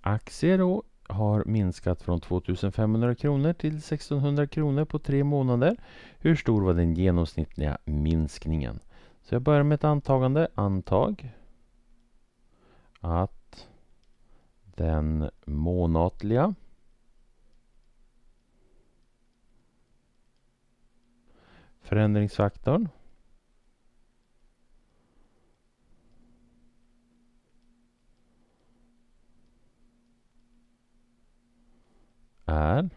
Aktier då har minskat från 2500 kronor till 1600 kronor på tre månader. Hur stor var den genomsnittliga minskningen? Så jag börjar med ett antagande. Antag att den månatliga förändringsfaktorn är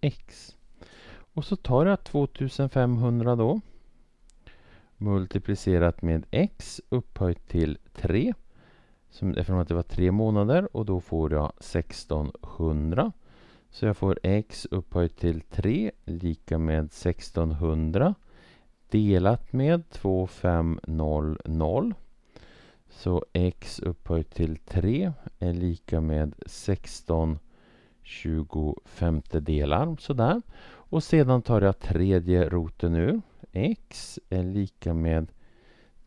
x. Och så tar jag 2500 då multiplicerat med x upphöjt till 3 som, eftersom att det var 3 månader och då får jag 1600. Så jag får x upphöjt till 3 lika med 1600 delat med 2500. Så x upphöjt till 3 är lika med 1600. 25 delar sådär. Och sedan tar jag tredje roten ur. X är lika med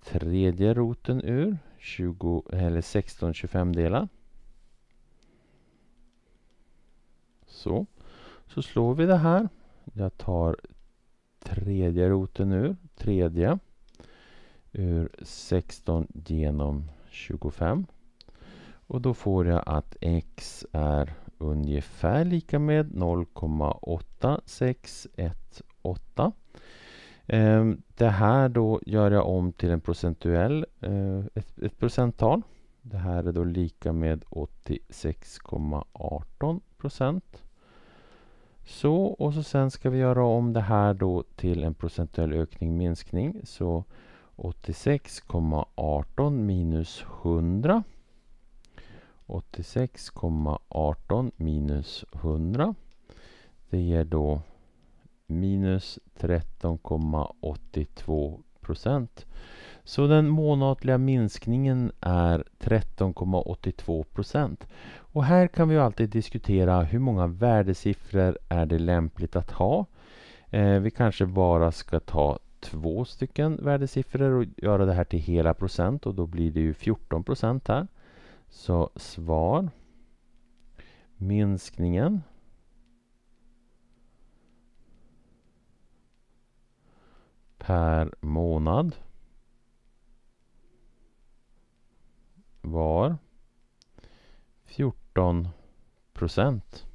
tredje roten ur 20, eller 16 25 delar. Så. Så slår vi det här. Jag tar tredje roten ur, tredje ur 16 genom 25. Och då får jag att x är ungefär lika med 0,8618. Ehm, det här då gör jag om till en procentuell, eh, ett, ett procenttal. Det här är då lika med 86,18 procent. Så, och så sen ska vi göra om det här då till en procentuell ökning minskning. Så 86,18 minus 100 86,18 minus 100. Det ger då minus 13,82 procent. Så den månatliga minskningen är 13,82 procent. Och här kan vi alltid diskutera hur många värdesiffror är det lämpligt att ha. Eh, vi kanske bara ska ta två stycken värdesiffror och göra det här till hela procent och då blir det ju 14 procent här. Så svar minskningen per månad var 14 procent.